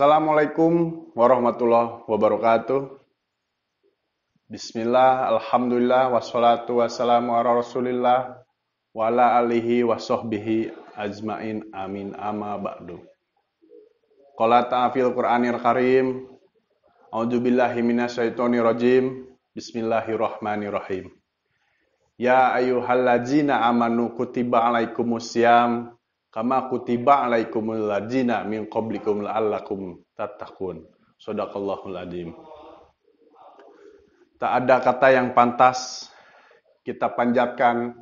Assalamualaikum warahmatullahi wabarakatuh. Bismillah, Alhamdulillah, wassalatu wassalamu ala rasulillah, wa ala alihi wa sohbihi ajmain amin ama ba'du. Qala ta'afil Qur'anir karim, A'udzu billahi rajim. Bismillahirrahmanirrahim. Ya ayuhallajina amanu kutiba alaikumusiam, Kama kutiba alaikumul ladzina min qablikum la'allakum tattaqun. Sadaqallahul adzim. Tak ada kata yang pantas kita panjatkan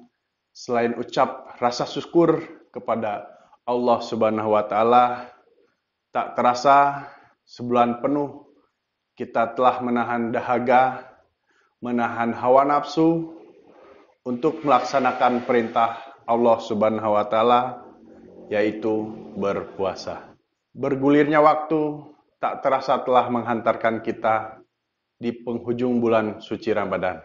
selain ucap rasa syukur kepada Allah Subhanahu wa taala. Tak terasa sebulan penuh kita telah menahan dahaga, menahan hawa nafsu untuk melaksanakan perintah Allah Subhanahu wa taala yaitu berpuasa. Bergulirnya waktu tak terasa telah menghantarkan kita di penghujung bulan suci Ramadan.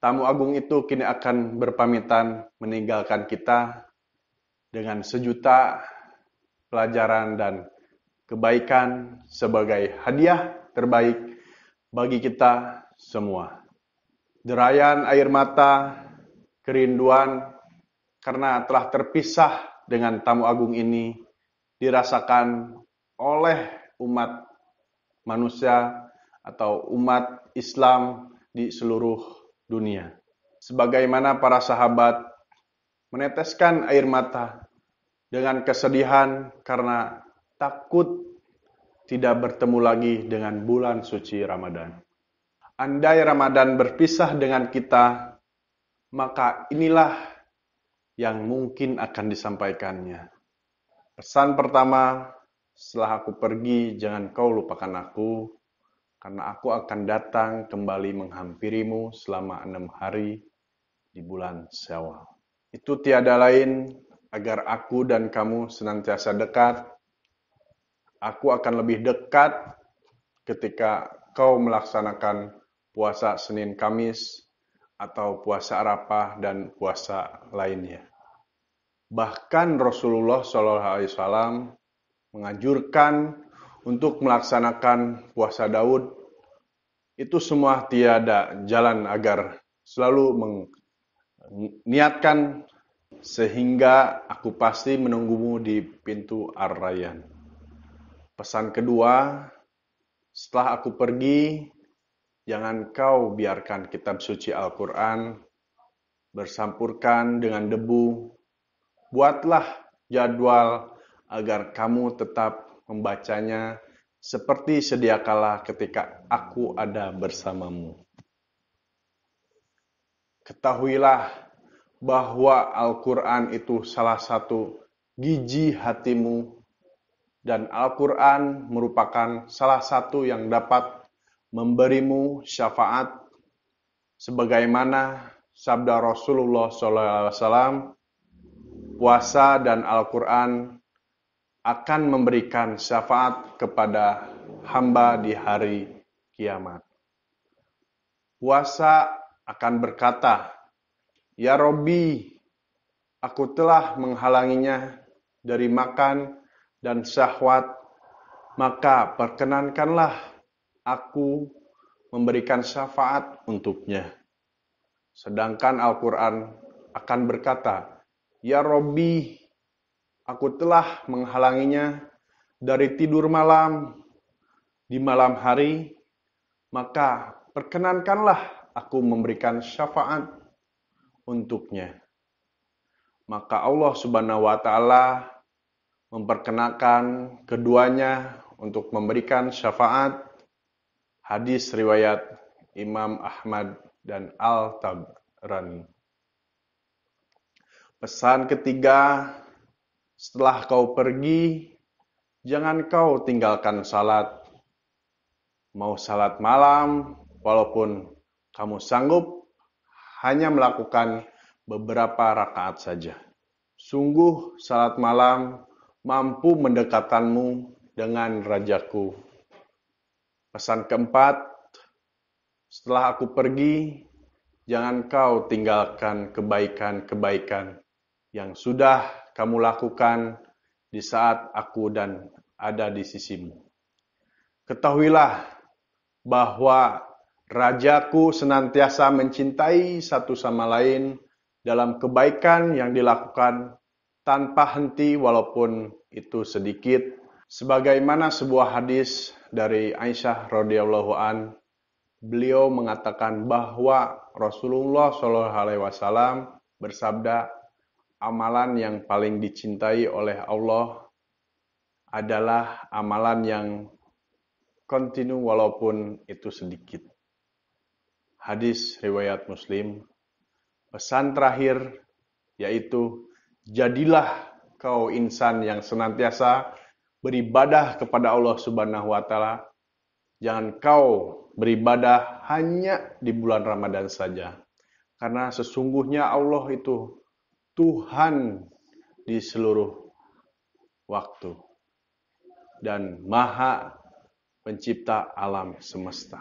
Tamu agung itu kini akan berpamitan meninggalkan kita dengan sejuta pelajaran dan kebaikan sebagai hadiah terbaik bagi kita semua. Derayan air mata, kerinduan, karena telah terpisah dengan tamu agung ini dirasakan oleh umat manusia atau umat Islam di seluruh dunia. Sebagaimana para sahabat meneteskan air mata dengan kesedihan karena takut tidak bertemu lagi dengan bulan suci Ramadan. Andai Ramadan berpisah dengan kita, maka inilah yang mungkin akan disampaikannya. Pesan pertama, setelah aku pergi, jangan kau lupakan aku, karena aku akan datang kembali menghampirimu selama enam hari di bulan Syawal. Itu tiada lain agar aku dan kamu senantiasa dekat. Aku akan lebih dekat ketika kau melaksanakan puasa Senin Kamis atau puasa Arafah dan puasa lainnya. Bahkan Rasulullah Shallallahu Alaihi Wasallam menganjurkan untuk melaksanakan puasa Daud. Itu semua tiada jalan agar selalu meniatkan sehingga aku pasti menunggumu di pintu Ar-Rayyan. Pesan kedua, setelah aku pergi, jangan kau biarkan kitab suci Al-Quran bersampurkan dengan debu buatlah jadwal agar kamu tetap membacanya seperti sediakala ketika aku ada bersamamu. Ketahuilah bahwa Al-Quran itu salah satu gigi hatimu dan Al-Quran merupakan salah satu yang dapat memberimu syafaat sebagaimana sabda Rasulullah SAW puasa dan Al-Quran akan memberikan syafaat kepada hamba di hari kiamat. Puasa akan berkata, Ya Robi, aku telah menghalanginya dari makan dan syahwat, maka perkenankanlah aku memberikan syafaat untuknya. Sedangkan Al-Quran akan berkata, Ya Robbi, aku telah menghalanginya dari tidur malam di malam hari, maka perkenankanlah aku memberikan syafaat untuknya. Maka Allah Subhanahu wa taala memperkenakan keduanya untuk memberikan syafaat. Hadis riwayat Imam Ahmad dan Al-Tabrani. Pesan ketiga, setelah kau pergi, jangan kau tinggalkan salat. Mau salat malam, walaupun kamu sanggup hanya melakukan beberapa rakaat saja. Sungguh salat malam mampu mendekatkanmu dengan rajaku. Pesan keempat, setelah aku pergi, jangan kau tinggalkan kebaikan-kebaikan yang sudah kamu lakukan di saat aku dan ada di sisimu. Ketahuilah bahwa Rajaku senantiasa mencintai satu sama lain dalam kebaikan yang dilakukan tanpa henti walaupun itu sedikit sebagaimana sebuah hadis dari Aisyah radhiyallahu an beliau mengatakan bahwa Rasulullah shallallahu alaihi wasallam bersabda amalan yang paling dicintai oleh Allah adalah amalan yang kontinu walaupun itu sedikit. Hadis riwayat Muslim. Pesan terakhir yaitu jadilah kau insan yang senantiasa beribadah kepada Allah Subhanahu wa taala. Jangan kau beribadah hanya di bulan Ramadan saja. Karena sesungguhnya Allah itu Tuhan di seluruh waktu dan Maha Pencipta alam semesta.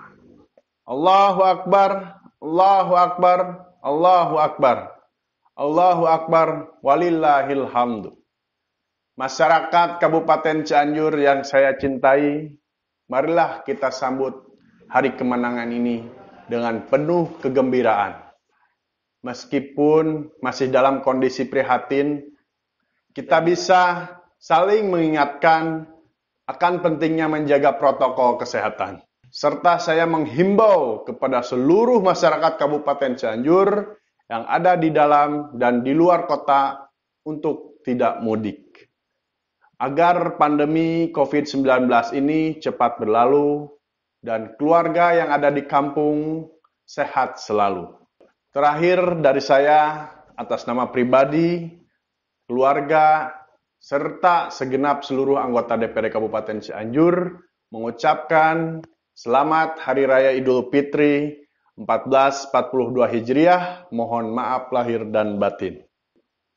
Allahu Akbar, Allahu Akbar, Allahu Akbar. Allahu Akbar, walillahil hamdu. Masyarakat Kabupaten Cianjur yang saya cintai, marilah kita sambut hari kemenangan ini dengan penuh kegembiraan meskipun masih dalam kondisi prihatin, kita bisa saling mengingatkan akan pentingnya menjaga protokol kesehatan. Serta saya menghimbau kepada seluruh masyarakat Kabupaten Cianjur yang ada di dalam dan di luar kota untuk tidak mudik. Agar pandemi COVID-19 ini cepat berlalu dan keluarga yang ada di kampung sehat selalu. Terakhir dari saya, atas nama pribadi, keluarga, serta segenap seluruh anggota DPD Kabupaten Cianjur, mengucapkan selamat Hari Raya Idul Fitri 1442 Hijriah, mohon maaf lahir dan batin.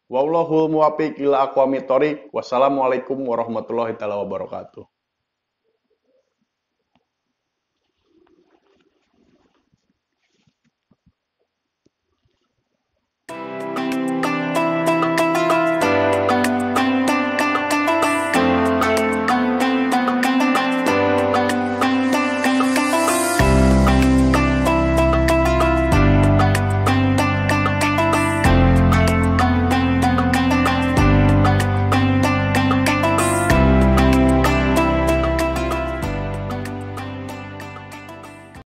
Wallahul muwafiq ila aqwamit Wassalamualaikum warahmatullahi wabarakatuh.